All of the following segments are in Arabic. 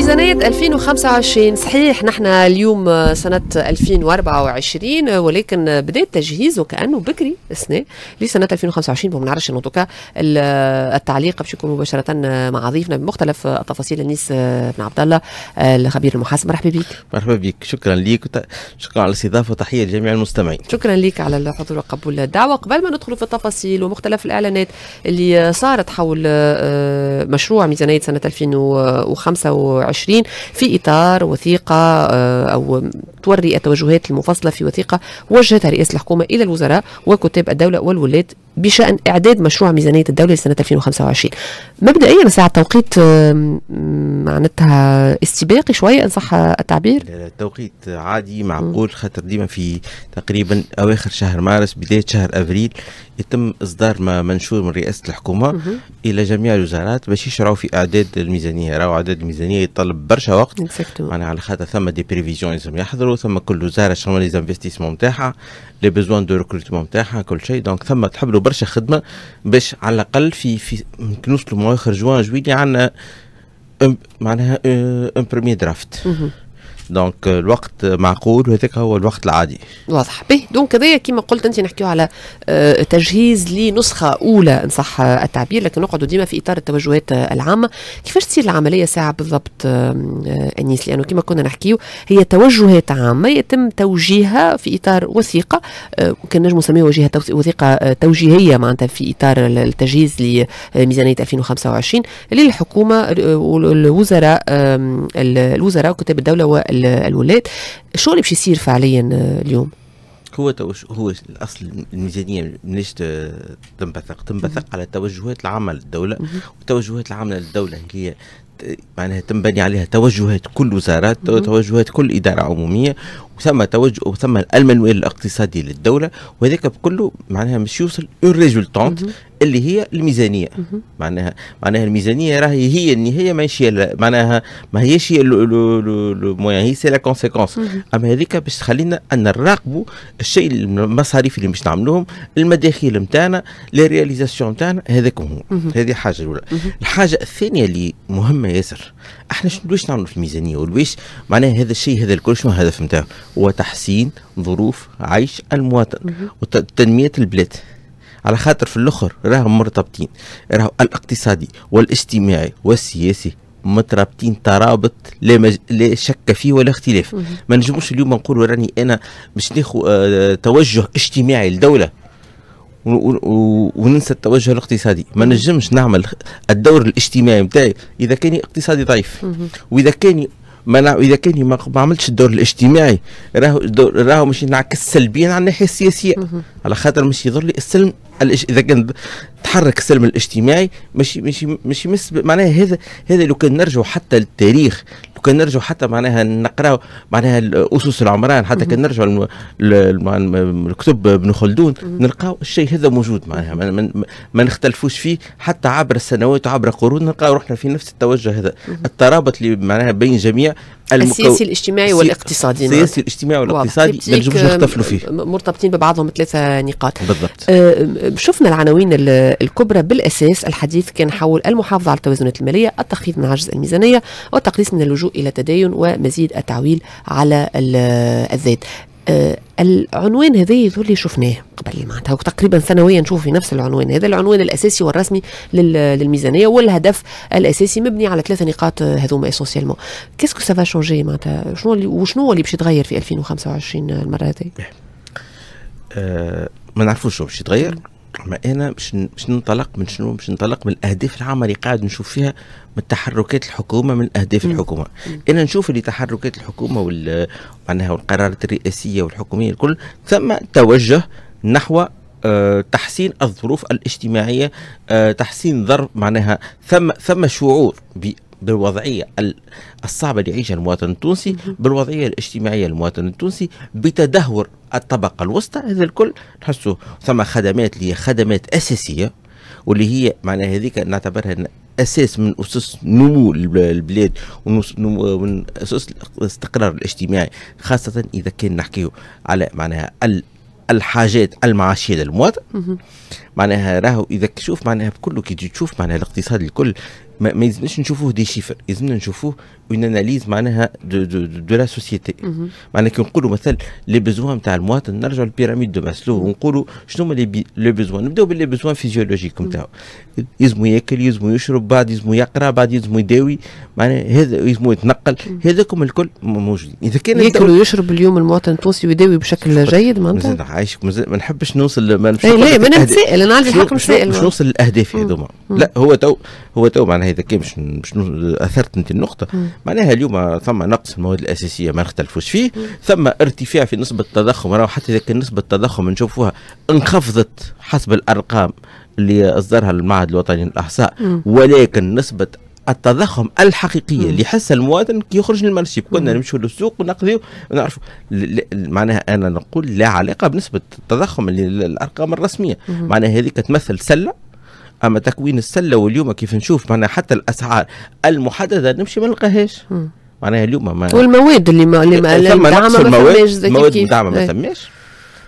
ميزانية 2025 صحيح نحن اليوم سنة 2024 ولكن بدأ تجهيز وكأنه بكري السنة لسنة 2025 ما نعرفش نوتوكا التعليق باش يكون مباشرة مع ضيفنا بمختلف التفاصيل انيس بن عبد الله الخبير المحاسب مرحبا بك مرحبا بك شكرا لك شكرا على الاستضافة وتحية لجميع المستمعين شكرا لك على الحضور وقبول الدعوة قبل ما ندخل في التفاصيل ومختلف الإعلانات اللي صارت حول آه، مشروع ميزانية سنة 2025 2020 في إطار وثيقة آه، أو توري التوجهات المفصلة في وثيقة وجهتها رئاسة الحكومة إلى الوزراء وكتاب الدولة والولاة بشأن إعداد مشروع ميزانية الدولة لسنة 2025 مبدئيا ساعة التوقيت معناتها استباقي شوية إن صح التعبير توقيت عادي معقول خاطر ديما في تقريبا أواخر شهر مارس بداية شهر أفريل يتم اصدار ما منشور من رئاسه الحكومه مه. الى جميع الوزارات باش يشرعوا في اعداد الميزانيه راهو اعداد الميزانيه يطلب برشا وقت معناها على خاطر ثم دي بريفيزيون لازم يحضروا ثم كل وزاره شنو لي زانفستيسمون نتاعها لي بيزوان دو ريكروتمون نتاعها كل شيء دونك ثم تحبلوا برشا خدمه باش على الاقل في في نوصلوا مواخر جوان جويلي عندنا معناها ان برومي درافت دونك euh, الوقت معقول وهذاك هو الوقت العادي واضح به دونك هذايا كيما قلت انت نحكيو على آه، تجهيز لنسخه اولى ان صح آه، التعبير لكن نقعدوا ديما في اطار التوجهات آه، العامه كيفاش تصير العمليه ساعه بالضبط انيس لانه كيما كنا نحكيو هي توجهات عامه يتم توجيهها في اطار وثيقه كان نجم نسميها وجهه وثيقه توجيهيه معناتها في اطار التجهيز لميزانيه 2025 للحكومه والوزراء الوزراء وكتاب الدوله وال الولاد شو اللي باش يصير فعليا آه، اليوم هو توش هو الاصل الميزانيه مانيش آه، تنبثق تنبثق على توجهات العامه للدوله والتوجهات العامه للدوله هي معناها تنبني عليها توجهات كل وزارات توجهات كل اداره عموميه ثم توجه ثم المنوال الاقتصادي للدوله وذاك بكله معناها مش يوصل اون ريزولتونت اللي هي الميزانيه معناها معناها الميزانيه راهي هي النهايه ماشي معناها ما هيش هي المويان هي سي لا كونسيكونس اما هذيك باش تخلينا ان نراقبوا الشيء المصاريف اللي باش نعملوهم المداخيل نتاعنا لي رياليزاسيون نتاعنا هذاك هو هذه حاجه الاولى الحاجه الثانيه اللي مهمه ياسر احنا شنو باش نعملوا في الميزانيه واش معناها هذا الشيء هذا الكل شنو الهدف نتاعو وتحسين ظروف عيش المواطن وتنميه البلاد على خاطر في الاخر راهم مرتبطين راهو الاقتصادي والاجتماعي والسياسي مترابطين ترابط لا, مج... لا شك فيه ولا اختلاف ما نجموش اليوم نقولوا راني انا باش ناخذ آه توجه اجتماعي لدوله و... و... وننسى التوجه الاقتصادي ما نجمش نعمل الدور الاجتماعي متاعي اذا كان اقتصادي ضعيف واذا كان ما أنا اذا كان ما, ما عملتش الدور الاجتماعي راهو راهو مش ينعكس سلبيا على الناحيه السياسيه على خاطر مش يضر لي السلم الإش... اذا كان تحرك السلم الاجتماعي ماشي ماشي ماشي مس معناها هذا هذا لو كان نرجعوا حتى للتاريخ لو كان نرجعوا حتى معناها نقراو معناها اسس العمران حتى كان نرجعوا لكتب الكتب ابن خلدون نلقاو الشيء هذا موجود معناها ما, ما, نختلفوش فيه حتى عبر السنوات وعبر قرون نلقاو روحنا في نفس التوجه هذا الترابط اللي معناها بين جميع المكو... السياسي الاجتماعي والاقتصادي نعم. السياسي الاجتماعي والاقتصادي ما نجمش نختلفوا فيه مرتبطين ببعضهم ثلاثة نقاط بالضبط آه شفنا العناوين الكبرى بالاساس الحديث كان حول المحافظه على التوازنات الماليه التخفيض من عجز الميزانيه والتقليص من اللجوء الى التدين ومزيد التعويل على الذات آه العنوان هذا اللي شفناه قبل معناتها تقريبا سنويا نشوف في نفس العنوان هذا العنوان الاساسي والرسمي للميزانيه والهدف الاساسي مبني على ثلاثه نقاط آه، هذوما اسونسيالمون كيسكو سافا شونجي معناتها شنو اللي وشنو اللي باش يتغير في 2025 المره هذه؟ آه ما نعرفوش شنو باش يتغير اما انا باش ننطلق من شنو باش ننطلق من الاهداف العامه اللي قاعد نشوف فيها من تحركات الحكومه من اهداف الحكومه مم. انا نشوف اللي تحركات الحكومه وال معناها والقرارات الرئاسيه والحكوميه الكل ثم توجه نحو أه تحسين الظروف الاجتماعيه أه تحسين ظرف معناها ثم ثم شعور بالوضعيه الصعبه اللي يعيشها المواطن التونسي بالوضعيه الاجتماعيه للمواطن التونسي بتدهور الطبقه الوسطى هذا الكل نحسوا ثم خدمات اللي هي خدمات اساسيه واللي هي معناها هذيك نعتبرها اساس من اسس نمو البلاد ومن اسس الاستقرار الاجتماعي خاصه اذا كان نحكيه على معناها الحاجات المعاشيه للمواطن معناها راهو اذا تشوف معناها بكله كي تشوف معناها الاقتصاد الكل ما, ما يلزمناش نشوفوه دي شيفر يلزمنا نشوفوه اون اناليز معناها دو, دو, دو لا سوسيتي معناها كي نقولوا مثلا لي بيزوان نتاع المواطن نرجعوا للبيراميد دو ماسلو ونقولوا شنو هما لي بيزوان نبداو باللي بيزوان فيزيولوجيك نتاعو يلزمو ياكل يلزمو يشرب بعد يلزمو يقرا بعد يلزمو يداوي معناها هذا يلزمو يتنقل mm-hmm. هذاكم الكل موجودين اذا كان ياكل ويشرب اليوم المواطن التونسي ويداوي بشكل جيد معناتها عايشك ما نحبش نوصل ما إيه، لا ما نتسائل انا عارف الحكم سائل مش نوصل للاهداف هذوما لا هو تو هو تو معناها هذاك باش باش اثرت انت النقطه معناها اليوم ثم نقص المواد الاساسيه ما نختلفوش فيه ثم ارتفاع في نسبه التضخم راه حتى ذاك نسبه التضخم نشوفوها انخفضت حسب الارقام اللي اصدرها المعهد الوطني للاحصاء ولكن نسبه التضخم الحقيقيه اللي يحسها المواطن كي يخرج للمارشي كنا نمشيو للسوق ونقضيو ونعرفوا معناها انا نقول لا علاقه بنسبه التضخم اللي الارقام الرسميه معناها هذيك تمثل سله اما تكوين السله واليوم كيف نشوف معناها حتى الاسعار المحدده نمشي ما نلقاهاش معناها اليوم ما والمواد اللي ما اللي ما ثم نقص المواد المواد مدعمه ما إيه. ثماش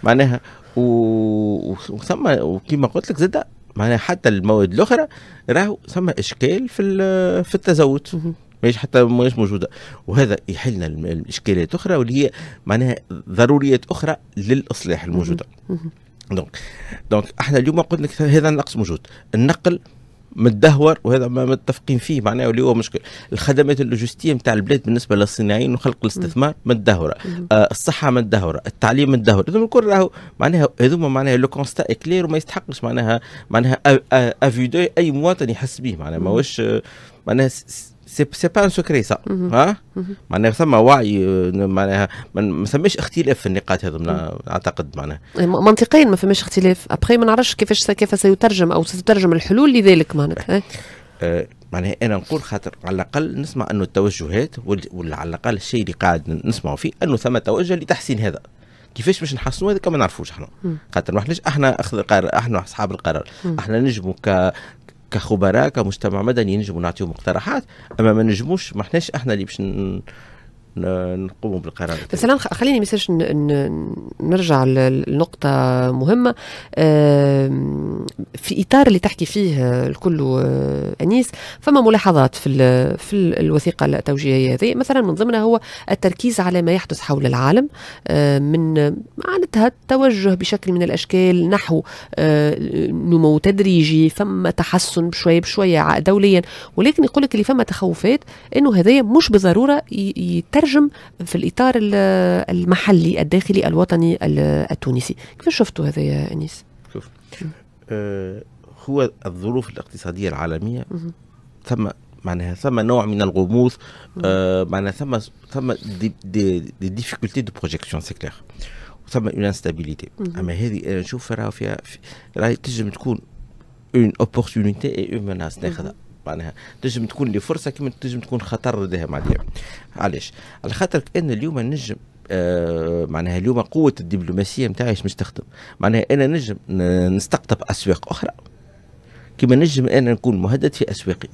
معناها وثم وكما قلت لك زاد معناها حتى المواد الاخرى راهو ثم اشكال في في التزود ماهيش حتى ماهيش موجوده وهذا يحلنا الاشكاليات اخرى واللي هي معناها ضروريات اخرى للاصلاح الموجوده دونك دونك احنا اليوم قلت لك هذا النقص موجود النقل متدهور وهذا ما متفقين فيه معناه اللي هو مشكل الخدمات اللوجستيه نتاع البلاد بالنسبه للصناعيين وخلق الاستثمار متدهوره آه الصحه متدهوره التعليم متدهور هذوما الكل راهو معناها هذوما معناها لو كونستا اكلير وما يستحقش معناها معناها افيدو اي مواطن يحس به معناها ماهوش معناها سي با سكري سا ها معناها ثم وعي معناها ما ثماش اختلاف في النقاط هذا اعتقد معناها إيه، منطقيا ما فماش اختلاف ابخي ما نعرفش كيفاش كيف سيترجم او ستترجم الحلول لذلك معناتها إيه؟ آه، معناها انا نقول خاطر على الاقل نسمع انه التوجهات ولا على الاقل الشيء اللي قاعد نسمعوا فيه انه ثم توجه لتحسين هذا كيفاش باش نحسنوا هذا ما نعرفوش احنا خاطر ما احناش احنا اخذ القرار احنا اصحاب القرار احنا نجموا ك كخبراء كمجتمع مدني نجموا نعطيو مقترحات اما ما نجموش ما احناش احنا اللي باش نقوموا بالقرار بس خليني مساج نرجع لنقطه مهمه في اطار اللي تحكي فيه الكل آه، انيس فما ملاحظات في في الوثيقه التوجيهيه هذه مثلا من ضمنها هو التركيز على ما يحدث حول العالم آه، من معناتها التوجه بشكل من الاشكال نحو آه، نمو تدريجي فما تحسن بشويه بشويه دوليا ولكن يقول لك اللي فما تخوفات انه هذايا مش بالضروره يترك يترجم في الاطار المحلي الداخلي الوطني التونسي كيف شفتوا هذا يا انيس شوف آه هو الظروف الاقتصاديه العالميه ثم معناها ثم نوع من الغموض آه معناها ثم ثم دي, دي, دي ديفيكولتي دو بروجيكسيون سي كلير ثم اون انستابيليتي اما هذه انا آه، نشوف راه فيها راهي تنجم تكون اون اوبورتونيتي اي اون مناس ناخذها معناها تنجم تكون لي فرصه كما تنجم تكون خطر ديها معناها علاش على خاطر ان اليوم نجم آه معناها اليوم قوه الدبلوماسيه نتاعي مش تخدم معناها انا نجم نستقطب اسواق اخرى كما نجم انا نكون مهدد في اسواقي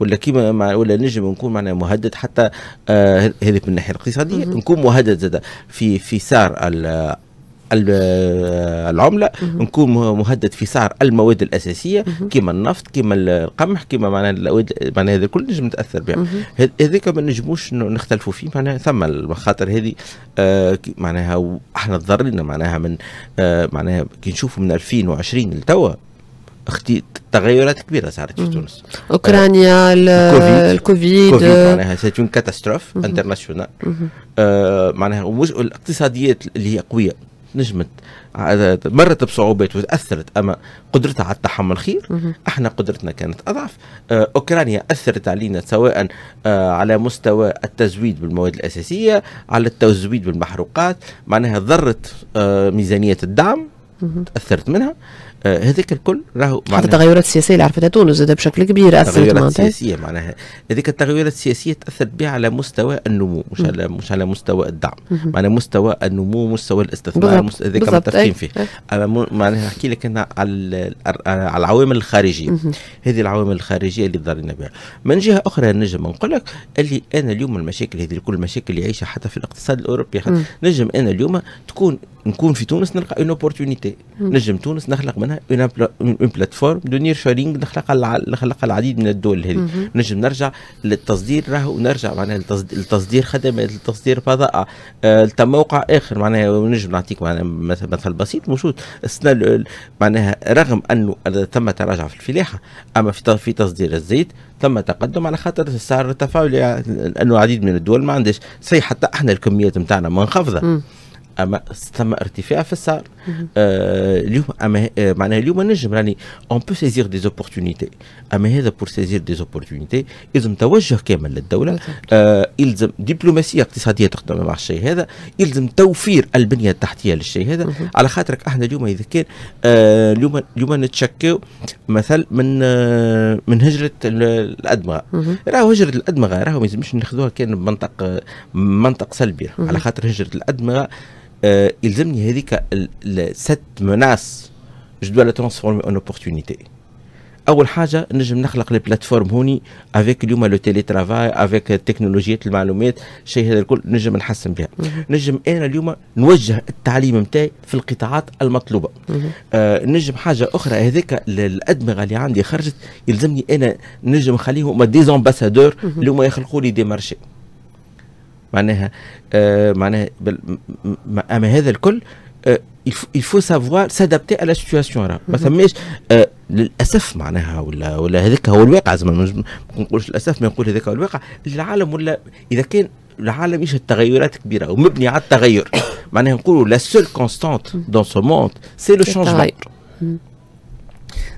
ولا كيما مع ولا نجم نكون معناها مهدد حتى آه من الناحيه الاقتصاديه نكون مهدد زاد في في سار العمله نكون مهدد في سعر المواد الاساسيه كما النفط كما القمح كما معناها معناها هذا الكل نجم نتاثر بها هذاك ما نجموش نختلفوا فيه معناها ثم المخاطر هذه آه، معناها احنا تضررنا معناها من آه، معناها كي نشوفوا من 2020 لتوا اختي تغيرات كبيره صارت في تونس اوكرانيا الكوفيد الكوفيد معناها سيت كاتاستروف انترناسيونال آه، معناها الاقتصاديات اللي هي قويه نجمت مرت بصعوبات وتاثرت اما قدرتها على التحمل خير احنا قدرتنا كانت اضعف آه، اوكرانيا اثرت علينا سواء آه، على مستوى التزويد بالمواد الاساسيه على التزويد بالمحروقات معناها ضرت آه، ميزانيه الدعم تاثرت منها آه، هذاك الكل راهو حتى التغيرات السياسيه اللي عرفتها تونس زاد بشكل كبير اثرت التغيرات السياسيه معناها هذيك التغيرات السياسيه تاثرت بها على مستوى النمو مش على مش على مستوى الدعم معناها مستوى النمو مستوى الاستثمار هذاك متفقين فيه اما معناها نحكي لك انا على على العوامل الخارجيه هذه العوامل الخارجيه اللي ضرينا بها من جهه اخرى نجم نقول لك اللي انا اليوم المشاكل هذه كل المشاكل اللي يعيشها حتى في الاقتصاد الاوروبي نجم انا اليوم تكون نكون في تونس نلقى اون اوبورتونيتي نجم تونس نخلق منها اون بلاتفورم دو نير شورينج نخلقها نخلقها العديد من الدول هذه نجم نرجع للتصدير راه ونرجع معناها لتصدير خدمات لتصدير بضائع آه اخر معناها نجم نعطيك معناها مثل بسيط موجود السنه معناها رغم انه تم تراجع في الفلاحه اما في تصدير الزيت تم تقدم على خاطر السعر التفاعلي لانه العديد من الدول ما عندهاش صحيح حتى احنا الكميات نتاعنا منخفضه اما تم ارتفاع في السعر معناها اليوم نجم راني اون بو سيزير دي زوبورتونيتي اما هذا بور سيزير دي زوبورتونيتي توجه كامل للدوله يلزم دبلوماسيه اقتصاديه تخدم مع الشيء هذا يلزم توفير البنيه التحتيه للشيء هذا على خاطرك احنا اليوم اذا كان اليوم اليوم نتشكاو مثل من من هجره الادمغه راهو هجره الادمغه راهو ما يلزمش ناخذوها كان منطق منطق سلبي على خاطر هجره الادمغه آه يلزمني هذيك ست مناس جو دو لا ترانسفورمي اون اوبورتونيتي اول حاجه نجم نخلق لي بلاتفورم هوني افيك اليوم لو تيلي ترافاي افيك تكنولوجيات المعلومات الشيء هذا الكل نجم نحسن بها نجم انا اليوم نوجه التعليم نتاعي في القطاعات المطلوبه آه نجم حاجه اخرى هذيك الادمغه اللي عندي خرجت يلزمني انا نجم نخليهم ديزامباسادور اللي هما يخلقوا لي دي مارشي معناها آه، معناها اما هذا الكل آه، il faut savoir s'adapter à la situation راه ما ثماش آه، للاسف معناها ولا ولا هذاك هو الواقع زعما ما نقولش للاسف ما نقول هذاك هو الواقع العالم ولا اذا كان العالم يشهد تغيرات كبيره ومبني على التغير معناها نقولوا لا سول كونستانت دون سو موند سي لو شونجمون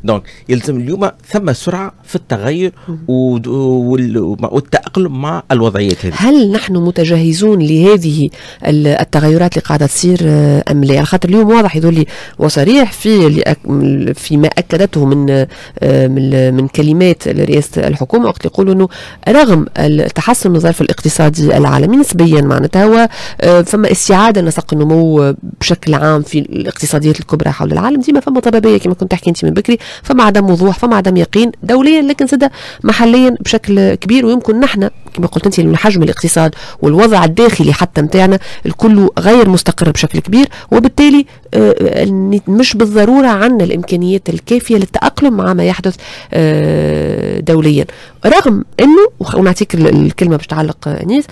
دونك يلزم اليوم ثم سرعه في التغير والتاقلم مع الوضعيات هذه هل نحن متجهزون لهذه التغيرات اللي قاعده تصير آه، ام لا يعني خاطر اليوم واضح يظل وصريح في فيما اكدته من آه، من كلمات رئاسه الحكومه وقت يقولوا انه رغم التحسن الظرف الاقتصادي العالمي نسبيا معناتها هو آه، فما استعاده نسق النمو بشكل عام في الاقتصاديات الكبرى حول العالم ديما فما طبابيه كما كنت تحكي انت من بكري فما عدم وضوح فما عدم يقين دوليا لكن سده محليا بشكل كبير ويمكن نحن كما قلت انت حجم الاقتصاد والوضع الداخلي حتى نتاعنا الكل غير مستقر بشكل كبير وبالتالي آه، آه، مش بالضروره عندنا الامكانيات الكافيه للتاقلم مع ما يحدث آه، دوليا رغم انه ونعطيك الكلمه باش تعلق انيس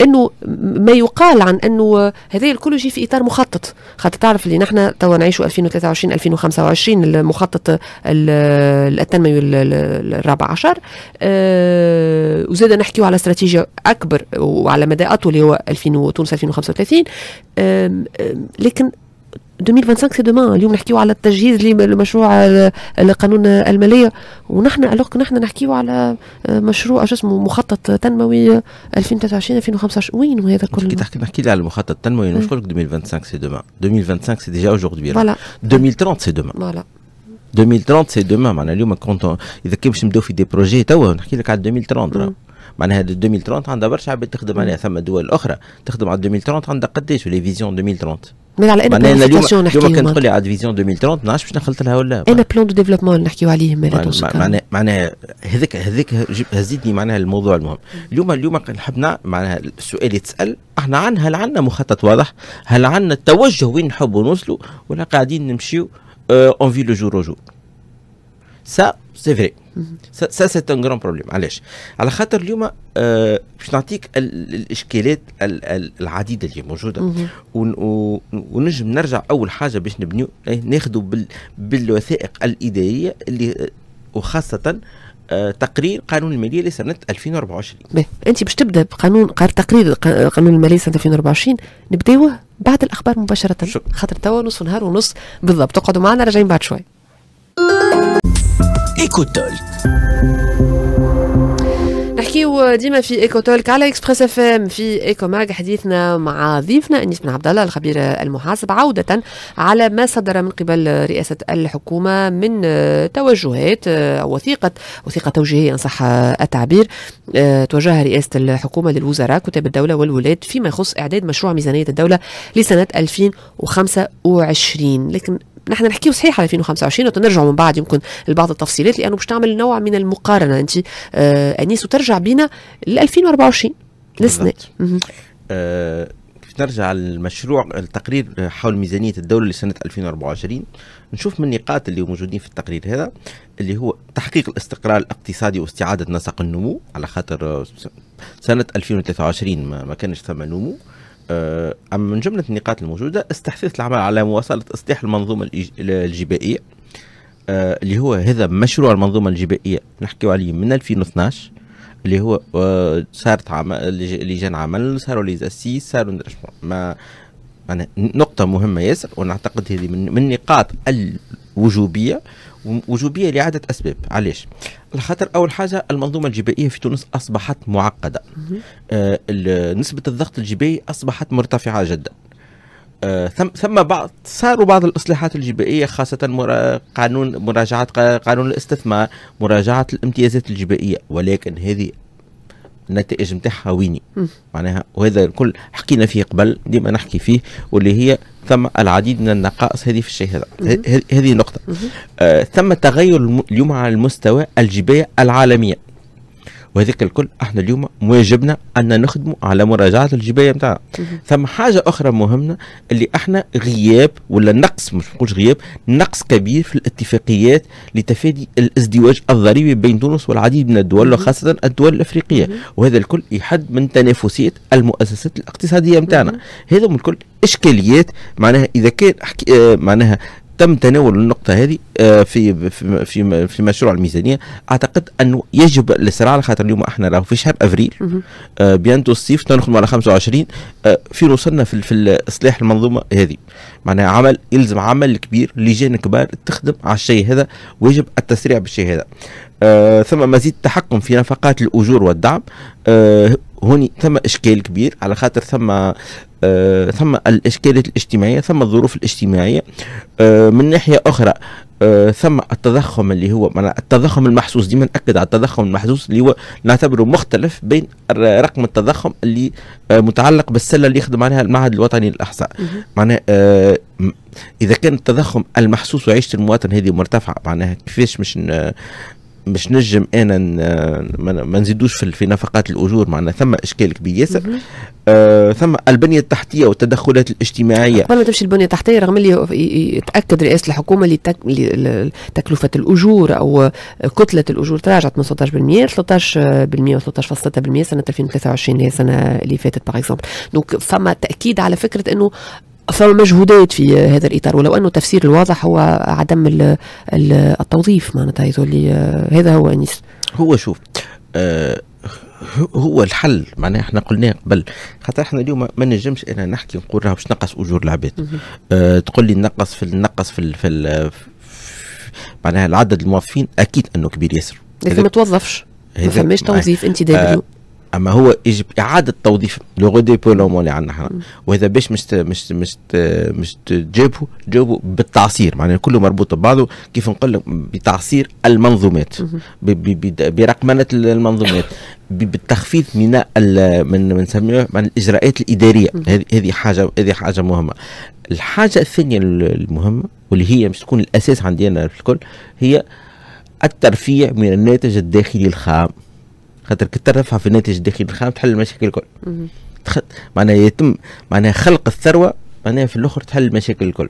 انه ما يقال عن انه هذا الكل يجي في اطار مخطط خاطر تعرف اللي نحن توا نعيشوا 2023 2025 المخطط التنموي الرابع عشر أه وزاد نحكيو على استراتيجية اكبر وعلى مدى اطول اللي هو 2000 تونس 2035 أه لكن 2025 سي دومان اليوم نحكيو على التجهيز لمشروع القانون الماليه ونحن الوغ نحن نحكيو على آه، مشروع شو اسمه مخطط تنموي 2023 2025 وين وهذا كله كي تحكي نحكي لي على المخطط التنموي مش نقول لك 2025 سي دومان 2025 سي ديجا اجوردي فوالا 2030 سي دومان فوالا 2030 سي دومان معناها اليوم كونت اذا كان باش نبداو في دي بروجي توا نحكي لك على 2030 معناها 2030 عندها برشا عباد تخدم عليها ثم دول اخرى تخدم على 2030 عندها قداش لي فيزيون 2030 من على انا بلانيفيكاسيون نحكيو اليوم كان تقول لي على فيزيون 2030 ما نعرفش باش نخلط لها ولا انا بلان دو ديفلوبمون نحكيو عليه معناها معناها هذاك هذاك هزيتني معناها الموضوع المهم اليوم اليوم حبنا معناها السؤال يتسال احنا عندنا هل عندنا مخطط واضح؟ هل عندنا التوجه وين نحبوا نوصلوا ولا قاعدين نمشيو اون في لو جور جور؟ سا سي فري سا سي ان غران بروبليم علاش على خاطر اليوم باش نعطيك الاشكالات العديده اللي موجوده ونجم نرجع اول حاجه باش نبنيو ناخذوا بالوثائق الاداريه اللي وخاصه تقرير قانون الماليه لسنه 2024 انت باش تبدا بقانون تقرير قانون الماليه لسنه 2024 نبداوه بعد الاخبار مباشره خاطر توا نص نهار ونص بالضبط تقعدوا معنا راجعين بعد شوي إيكوتول نحكيو ديما في ايكوتولك على اكسبريس اف ام في ايكوماك حديثنا مع ضيفنا انيس بن عبد الله الخبير المحاسب عوده على ما صدر من قبل رئاسه الحكومه من توجهات وثيقه وثيقه توجيهيه ان صح التعبير توجهها رئاسه الحكومه للوزراء كتاب الدوله والولايات فيما يخص اعداد مشروع ميزانيه الدوله لسنه 2025 لكن نحن نحكيو صحيح على 2025 وتنرجعوا من بعد يمكن لبعض التفصيلات لانه باش تعمل نوع من المقارنه انت آه انيس وترجع بينا ل 2024 لسنه آه نرجع للمشروع التقرير حول ميزانيه الدوله لسنه 2024 نشوف من النقاط اللي موجودين في التقرير هذا اللي هو تحقيق الاستقرار الاقتصادي واستعاده نسق النمو على خاطر آه، سنه 2023 ما, ما كانش ثم نمو آه أما من جملة النقاط الموجودة استحثيت العمل على مواصلة إصلاح المنظومة الجبائية آه، اللي هو هذا مشروع المنظومة الجبائية نحكيو عليه من 2012 اللي هو آه، صارت عمل اللي جان عمل صاروا لي زاسيس صاروا ما أنا نقطة مهمة ياسر ونعتقد هذه من النقاط الوجوبية وجوبية لعدة أسباب علاش؟ لخاطر اول حاجه المنظومه الجبائيه في تونس اصبحت معقده آه نسبه الضغط الجبائي اصبحت مرتفعه جدا آه ثم ثم بعض صاروا بعض الاصلاحات الجبائيه خاصه مرا قانون مراجعه قانون الاستثمار مراجعه الامتيازات الجبائيه ولكن هذه النتائج نتاعها ويني معناها وهذا الكل حكينا فيه قبل ديما نحكي فيه واللي هي ثم العديد من النقائص هذه في الشيء هذا هذه نقطه آه ثم تغير اليوم على المستوى الجبايه العالميه وهذاك الكل احنا اليوم واجبنا ان نخدموا على مراجعه الجبايه نتاعها ثم حاجه اخرى مهمه اللي احنا غياب ولا نقص مش نقولش غياب نقص كبير في الاتفاقيات لتفادي الازدواج الضريبي بين تونس والعديد من الدول وخاصه الدول الافريقيه وهذا الكل يحد من تنافسيه المؤسسات الاقتصاديه نتاعنا هذا من الكل اشكاليات معناها اذا كان اه معناها تم تناول النقطة هذه آه، في في في مشروع الميزانية أعتقد أنه يجب الإسراع على خاطر اليوم احنا راهو في شهر أفريل آه، بيانتو الصيف تنخدم على 25 فين وصلنا في في إصلاح المنظومة هذه معناها عمل يلزم عمل كبير لجان كبار تخدم على الشيء هذا ويجب التسريع بالشيء هذا آه، ثم مزيد تحكم في نفقات الأجور والدعم هوني ثم اشكال كبير على خاطر ثم آه ثم الاشكالات الاجتماعيه ثم الظروف الاجتماعيه آه من ناحيه اخرى آه ثم التضخم اللي هو التضخم المحسوس ديما ناكد على التضخم المحسوس اللي هو نعتبره مختلف بين رقم التضخم اللي آه متعلق بالسله اللي يخدم عليها المعهد الوطني للاحصاء معناها آه اذا كان التضخم المحسوس وعيشه المواطن هذه مرتفعه معناها كيفاش مش مش نجم انا ما نزيدوش في نفقات الاجور معنا ثم اشكال كبير ياسر آه، ثم البنيه التحتيه والتدخلات الاجتماعيه قبل ما تمشي البنيه التحتيه رغم اللي يتاكد رئاسه الحكومه اللي تك... تكلفه الاجور او كتله الاجور تراجعت من 16% 13% و13.6% سنه 2023 اللي هي السنه اللي فاتت باغ اكزومبل دونك فما تاكيد على فكره انه فما مجهودات في هذا الاطار ولو انه التفسير الواضح هو عدم الـ الـ التوظيف معناتها هذا هو انيس هو شوف آه هو الحل معناها احنا قلناه قبل خاطر احنا اليوم ما نجمش انا نحكي نقول راه باش نقص اجور العباد آه تقول لي نقص في نقص في, في, معناها العدد الموظفين اكيد انه كبير ياسر لكن ما توظفش ما فماش توظيف انت دابليو آه اما هو يجب اعاده توظيف لو ريديبلومون اللي عندنا احنا واذا باش مش مش مش مش تجابوا تجاوبوا بالتعصير معناها كله مربوط ببعضه كيف نقول لك بتعصير المنظومات برقمنه المنظومات بالتخفيض من من نسميه من الاجراءات الاداريه هذه هذه حاجه هذه حاجه مهمه الحاجه الثانيه المهمه واللي هي مش تكون الاساس عندنا في الكل هي الترفيع من الناتج الداخلي الخام خاطر كي ترفع في الناتج الداخلي الخام تحل المشاكل الكل معناها يتم معناها خلق الثروه معناها في الاخر تحل المشاكل الكل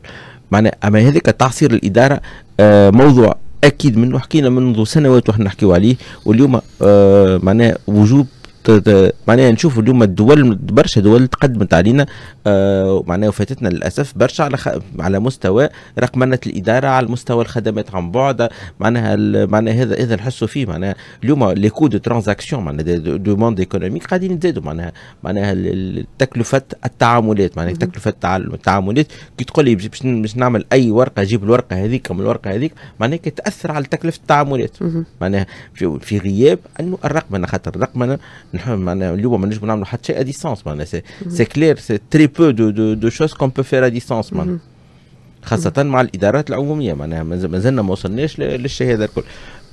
معناها اما هذيك تعصير الاداره آه موضوع اكيد منه حكينا منذ سنوات وحنا نحكيو عليه واليوم آه معناها وجوب معناها نشوفوا اليوم الدول برشا دول تقدمت علينا آه، معناها وفاتتنا للاسف برشا على خ... على مستوى رقمنه الاداره على مستوى الخدمات عن بعد معناها ال... معناها هذا اذا نحسوا فيه معناها اليوم لي كو دو ترانزاكسيون معناها دوموند ايكونوميك قاعدين يزيدوا معناها معناها تكلفه التعاملات معناها تكلفه التعاملات كي تقول لي باش مش... نعمل اي ورقه جيب الورقه هذيك من الورقه هذيك معناها تاثر على تكلفه التعاملات معناها في غياب انه الرقمنه خاطر الرقمنه اليوم ما نجمو نعملو حتى شيء ا ديسونس معناها سي كلير سي تري بو دو دو, دو شوز كون بو فير ا ديسونس معناها خاصة مع الادارات العمومية معناها مازلنا ما وصلناش للشهادة الكل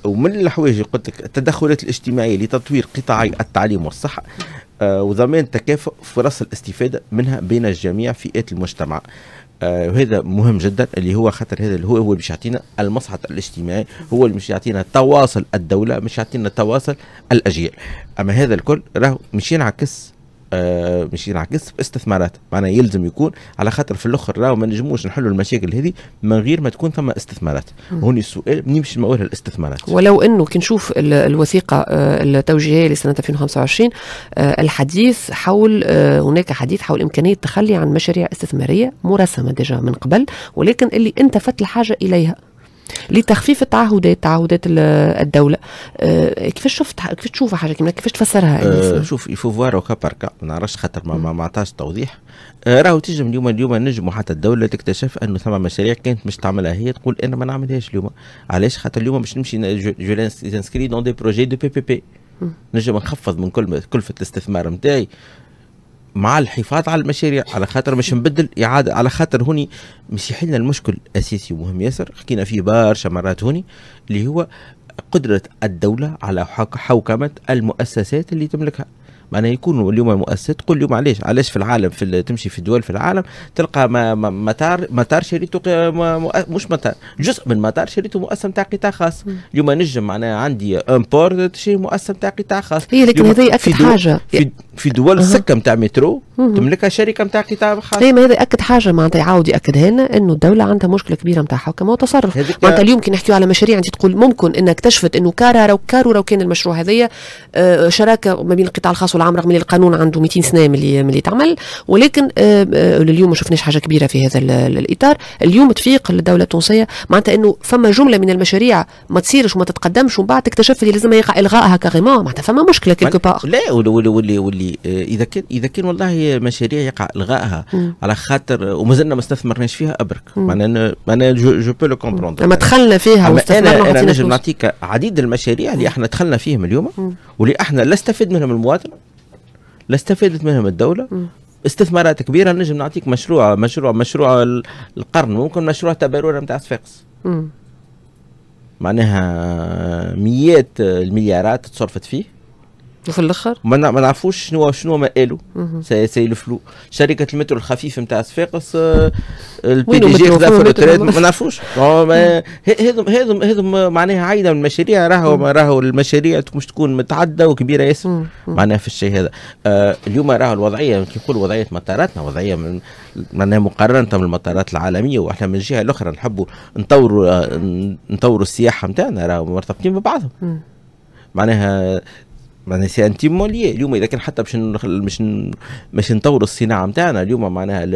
ومن الحوايج قلت لك التدخلات الاجتماعية لتطوير قطاعي التعليم والصحة آه وضمان تكافؤ فرص الاستفادة منها بين الجميع فئات المجتمع آه، وهذا مهم جدا اللي هو خاطر هذا اللي هو هو باش يعطينا المصلحه الاجتماعي هو اللي باش يعطينا تواصل الدوله مش يعطينا تواصل الاجيال اما هذا الكل راهو مش ينعكس آه مش ينعكس باستثمارات معناها يلزم يكون على خاطر في الاخر راهو ما نجموش نحلوا المشاكل هذه من غير ما تكون ثم استثمارات هون السؤال من يمشي نمولها الاستثمارات ولو انه كي نشوف الوثيقه آه، التوجيهيه لسنه 2025 آه، الحديث حول آه، هناك حديث حول امكانيه التخلي عن مشاريع استثماريه مرسمه ديجا من قبل ولكن اللي انتفت الحاجه اليها لتخفيف التعهدات تعهدات الدوله آه، كيفاش شفت كيفاش تشوف حاجه كيما كيفاش تفسرها أه شوف يفو فوار وكا باركا ما نعرفش خاطر ما ما عطاش توضيح أه راهو تنجم اليوم اليوم نجموا حتى الدوله تكتشف انه ثم مشاريع كانت مش تعملها هي تقول انا ما نعملهاش اليوم علاش خاطر اليوم باش نمشي جو انسكري دون دي بروجي دو بي بي بي نجم نخفض من كل كلفه الاستثمار نتاعي مع الحفاظ على المشاريع على خاطر باش نبدل اعاده على خاطر هوني مش يحلنا المشكل اساسي ومهم ياسر حكينا فيه برشا مرات هوني اللي هو قدره الدوله على حوكمه المؤسسات اللي تملكها معناها يكونوا اليوم المؤسسة تقول اليوم علاش علاش في العالم في تمشي في الدول في العالم تلقى ما ما مطار مطار شريته مش مطار جزء من مطار شريته مؤسسه نتاع قطاع خاص اليوم نجم معناها عندي امبورت شيء مؤسسه نتاع قطاع خاص هي لكن هذه اكثر حاجه في في دول السكه نتاع مترو تملكها شركه نتاع قطاع خاص اي طيب، ما هذا اكد حاجه معناتها يعاود ياكدها لنا انه الدوله عندها مشكله كبيره نتاع حوكمه وتصرف معناتها اليوم كي نحكيو على مشاريع انت تقول ممكن انها اكتشفت انه كارها لو كارو كان المشروع هذايا آه، شراكه ما بين القطاع الخاص والعام رغم ان القانون عنده 200 سنه ملي ملي تعمل ولكن آه، آه، لليوم اليوم ما شفناش حاجه كبيره في هذا الاطار اليوم تفيق الدوله التونسيه معناتها انه فما جمله من المشاريع ما تصيرش وما تتقدمش ومن بعد تكتشف اللي لازم يلغاها كاريمون معناتها فما مشكله كيلكو باغ. لا واللي واللي اللي آه، اذا كان اذا كان والله مشاريع يقع الغائها على خاطر ومازلنا ما استثمرناش فيها ابرك معناها انا جو, جو بو لو كومبروند اما دخلنا فيها أما انا انا نجم نعطيك عديد المشاريع اللي احنا دخلنا فيهم اليوم واللي احنا لا استفاد منهم المواطن لا استفادت منهم الدوله استثمارات كبيره نجم نعطيك مشروع مشروع مشروع القرن ممكن مشروع تبرور نتاع صفاقس معناها مئات المليارات تصرفت فيه وفي الاخر ما نعرفوش شنو شنو مآله سيلفلو شركه المترو الخفيف نتاع صفاقس البي دي جي خذا ما نعرفوش هذم هذم هذم معناها عايده من المشاريع راهو راهو المشاريع مش تكون متعدده وكبيره ياسر معناها في الشيء هذا آه، اليوم راهو الوضعيه كي نقول وضعيه مطاراتنا وضعيه من معناها مقارنه بالمطارات العالميه واحنا من الجهه الاخرى نحبوا نطوروا آه، نطوروا السياحه نتاعنا راهو مرتبطين ببعضهم معناها معناها سي انتيمون ليه اليوم اذا كان حتى باش باش باش نطور الصناعه نتاعنا اليوم معناها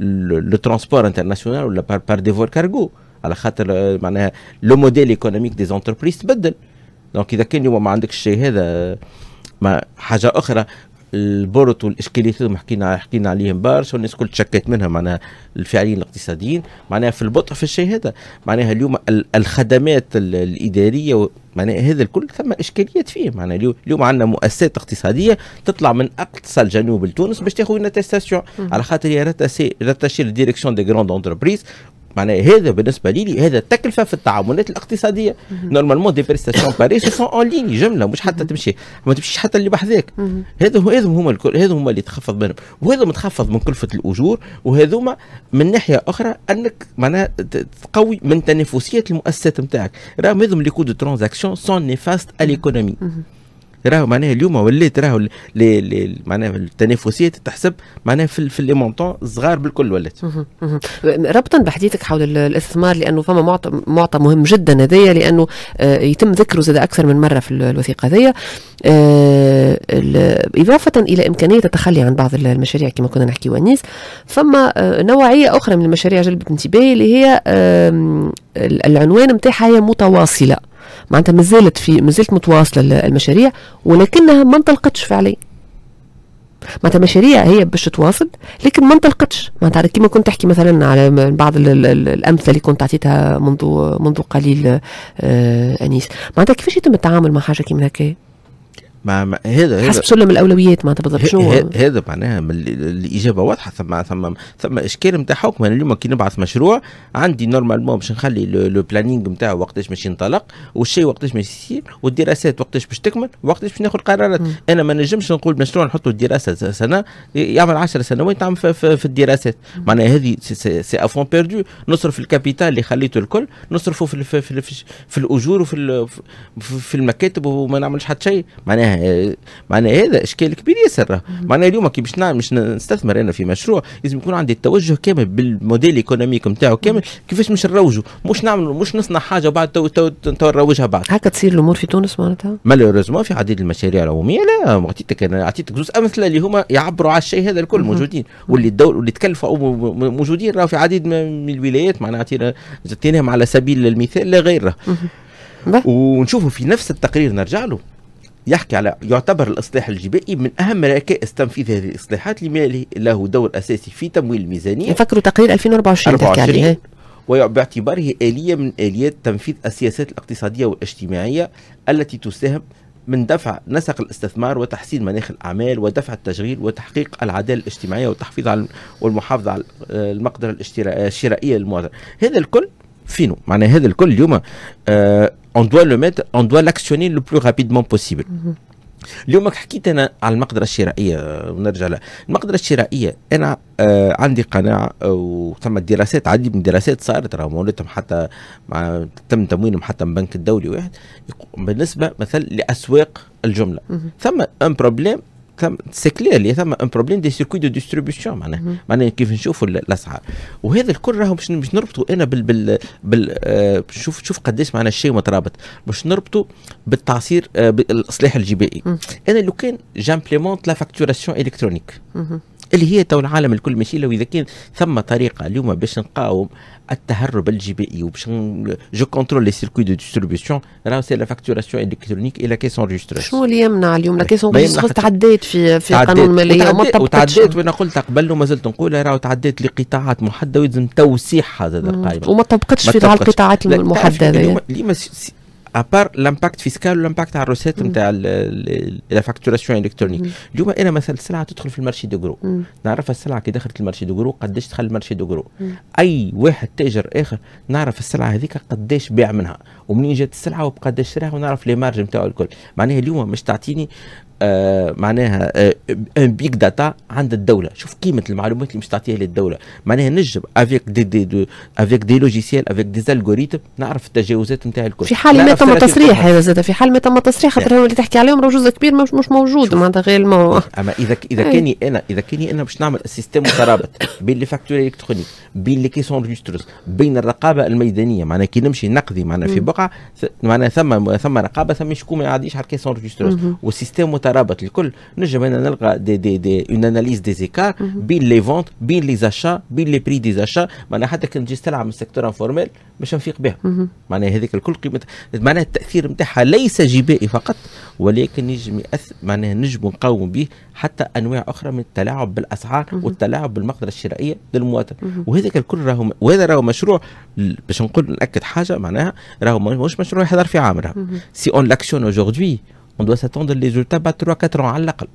لو ترونسبور انترناسيونال ولا بار, بار ديفور كارغو على خاطر آه، معناها لو موديل ايكونوميك دي زونتربريز تبدل دونك اذا كان اليوم ما عندكش الشيء هذا آه، ما حاجه اخرى البورت والاشكاليات اللي حكينا حكينا عليهم برشا والناس الكل تشكيت منها معناها الفاعلين الاقتصاديين معناها في البطء في الشيء هذا معناها اليوم الخدمات الاداريه معناها هذا الكل ثم اشكاليات فيه معناها اليوم, اليوم عندنا مؤسسات اقتصاديه تطلع من اقصى الجنوب لتونس باش تاخذ على خاطر هي راتاشي ديريكسيون دي جروند انتربريز معناها هذا بالنسبه لي هذا التكلفه في التعاملات الاقتصاديه نورمالمون دي بريستاسيون باري سون اون ليني جمله مش حتى تمشي ما تمشيش حتى اللي بحذاك هذا هو هذا هما الكل هذا هما اللي تخفض منهم وهذا متخفض من كلفه الاجور وهذوما من ناحيه اخرى انك معناها تقوي من تنافسيه المؤسسات نتاعك راهم هذوما لي كود ترانزاكسيون سون نيفاست ا ليكونومي راهو معناها اليوم وليت راهو معناها التنافسيه تتحسب معناها في, في لي صغار بالكل ولات ربطا بحديثك حول الاستثمار لانه فما معطى مهم جدا هذايا لانه آه، يتم ذكره زاد اكثر من مره في الوثيقه هذايا آه، اضافه الى امكانيه التخلي عن بعض المشاريع كما كنا نحكي ونيس فما آه، نوعيه اخرى من المشاريع جلبت انتباهي اللي هي العنوان نتاعها هي متواصله معناتها مازالت في مازالت متواصله المشاريع ولكنها ما انطلقتش فعليا معناتها مشاريع هي باش تواصل لكن ما انطلقتش معناتها كيما كنت تحكي مثلا على بعض الامثله اللي كنت اعطيتها منذ منذ قليل آه انيس معناتها كيفاش يتم التعامل مع حاجه كيما هكايا ما, ما هذا حسب سلم الاولويات معناتها بالضبط شنو هذا معناها الاجابه واضحه ثم ثم ثم اشكال نتاع حكم انا اليوم كي نبعث مشروع عندي نورمالمون باش نخلي لو بلانينغ نتاعو وقتاش باش ينطلق والشيء وقتاش باش يصير والدراسات وقتاش باش تكمل وقتاش باش ناخذ قرارات انا ما نجمش نقول مشروع نحطوا الدراسه سنه يعمل 10 سنوات عم في, في, في الدراسات معناها هذه سي افون بيردو نصرف الكابيتال اللي خليته الكل نصرفه في في, في, في, في الاجور وفي في, في المكاتب وما نعملش حتى شيء معناها معناها معناها هذا اشكال كبير ياسر معناها اليوم كي باش مش نستثمر انا في مشروع لازم يكون عندي التوجه كامل بالموديل ايكونوميك نتاعو كامل كيفاش مش نروجوا مش نعمل مش نصنع حاجه وبعد تو تو, تو نروجها بعد هكا تصير الامور في تونس معناتها مالوريزمون في عديد المشاريع العموميه لا اعطيتك انا اعطيتك زوز امثله اللي هما يعبروا على الشيء هذا الكل موجودين واللي الدول واللي تكلفوا موجودين راه في عديد من الولايات معناها اعطيناهم على سبيل المثال لا غيره ونشوفوا في نفس التقرير نرجع له يحكي على يعتبر الإصلاح الجبائي من أهم ركائز تنفيذ هذه الإصلاحات لما له دور أساسي في تمويل الميزانية يفكروا تقرير 2024 تحكي عليه وباعتباره آلية من آليات تنفيذ السياسات الاقتصادية والاجتماعية التي تساهم من دفع نسق الاستثمار وتحسين مناخ الأعمال ودفع التشغيل وتحقيق العدالة الاجتماعية والتحفيظ على والمحافظة على المقدرة الشرائية للمواطن هذا الكل فينو معنى هذا الكل اليوم آه on doit le mettre on doit l'actionner le plus rapidement possible mhm. اليوم حكيت انا على المقدره الشرائيه ونرجع لها المقدره الشرائيه انا آه عندي قناعه وثم دراسات عديد من الدراسات صارت راهم ولتهم حتى مع تم تموينهم حتى من البنك الدولي واحد بالنسبه مثلا لاسواق الجمله ثم ان بروبليم سي كلير اللي ثم ان بروبليم دي سيركوي دو ديستريبيسيون معناها معناها كيف نشوفوا الاسعار وهذا الكل راهو باش باش نربطوا انا بال بال بال آه، شوف شوف قداش معناها الشيء مترابط باش نربطوا بالتعصير آه، بالاصلاح الجبائي انا لو كان جامبليمونت لا فاكتوراسيون الكترونيك اللي هي تو العالم الكل ماشي لو اذا كان ثم طريقه اليوم باش نقاوم التهرب الجبائي وباش جو كونترول لي سيركوي دو ديستريبيسيون راهو سي لا فاكتوراسيون الكترونيك الى كيسون كيس انجستريس شنو اللي يمنع اليوم لا كيس انجستريس تعدات في في قانون الماليه وما تعديت وانا قلت قبل وما زلت نقول راهو تعدات لقطاعات محدده ويلزم توسيعها زاد القائمه وما طبقتش في القطاعات المحدده اليوم ابار لامباكت فيسكال والامباكت على الروسيت نتاع لا فاكتوراسيون الكترونيك اليوم انا مثلا السلعه تدخل في المارشي دو جرو mm. نعرف السلعه كي دخلت المارشي دو جرو قداش دخل المارشي دو جرو mm. اي واحد تاجر اخر نعرف السلعه هذيك قداش باع منها ومنين جات السلعه وبقداش شراها ونعرف لي مارج نتاعو الكل معناها اليوم مش تعطيني آه معناها آه بيك داتا عند الدوله شوف قيمه المعلومات اللي مش تعطيها للدوله معناها نجم افيك دي دي, دو افيك دي لوجيسيال افيك دي الجوريتم نعرف التجاوزات نتاع الكل في حال ما تم تصريح هذا زاد في حال ما تم تصريح خاطر هو اللي تحكي عليهم راه جزء كبير مش, مش موجود معناتها غير ما اما اذا اذا كاني انا اذا كاني انا باش نعمل سيستم مترابط بين لي فاكتور الكترونيك بين لي كيسون ريجسترز بين الرقابه الميدانيه معناها كي نمشي نقضي معناها في بقعه معناها ثم ثم رقابه ثم شكون ما يعديش على الكيسون ريجسترز والسيستم ترابط الكل نجم انا نلقى دي دي دي اون اناليز دي زيكار بين لي فونت بين لي زاشا بين لي بري دي زاشا معناها حتى كان تجي تلعب من السيكتور انفورميل باش نفيق بها معناها هذيك الكل قيمه معناها التاثير نتاعها ليس جبائي فقط ولكن نجم ياثر معناها نجم نقاوم به حتى انواع اخرى من التلاعب بالاسعار والتلاعب بالمقدره الشرائيه للمواطن وهذاك الكل راهو وهذا راهو مشروع باش نقول ناكد حاجه معناها راهو مش مشروع يحضر في عام راهو سي اون لاكسيون اجوردي اون دو ساتوندر لي ريزولتا بعد 3 4 على الاقل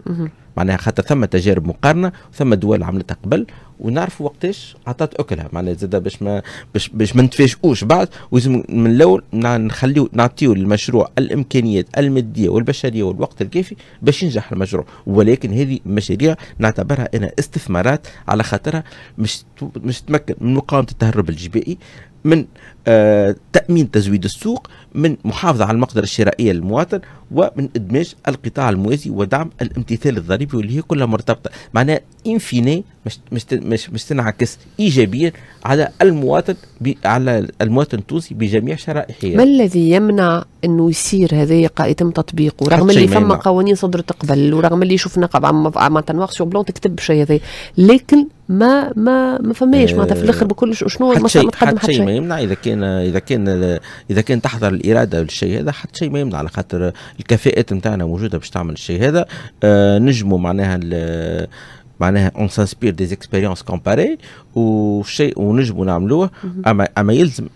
معناها خاطر ثم تجارب مقارنه وثم دول عملتها قبل ونعرفوا وقتاش عطات اكلها معناها زاد باش ما باش باش ما نتفاجئوش بعد ولازم من الاول نخليو نعطيو للمشروع الامكانيات الماديه والبشريه والوقت الكافي باش ينجح المشروع ولكن هذه مشاريع نعتبرها انا استثمارات على خاطرها مش مش تمكن من مقاومه التهرب الجبائي من آه تامين تزويد السوق من محافظة على المقدرة الشرائية للمواطن ومن إدماج القطاع الموازي ودعم الامتثال الضريبي واللي هي كلها مرتبطة معناها انفيني مش مش مش, تنعكس ايجابيا على المواطن على المواطن التونسي بجميع شرائحه ما الذي يمنع انه يصير هذا يتم تطبيقه رغم اللي فما قوانين صدرت قبل ورغم اللي شفنا معناتها نوار شو بلون تكتب شيء هذا لكن ما ما ما فماش معناتها في الاخر آه، بكل شنو ما شيء ما حتى شيء ما يمنع اذا كان اذا كان اذا كان تحضر الاراده للشيء هذا حتى شيء ما يمنع على خاطر الكفاءات نتاعنا موجوده باش تعمل الشيء هذا آه نجموا معناها معناها اون سانسبير دي اكسبيريونس كومباري وشيء ونجموا نعملوه اما اما يلزم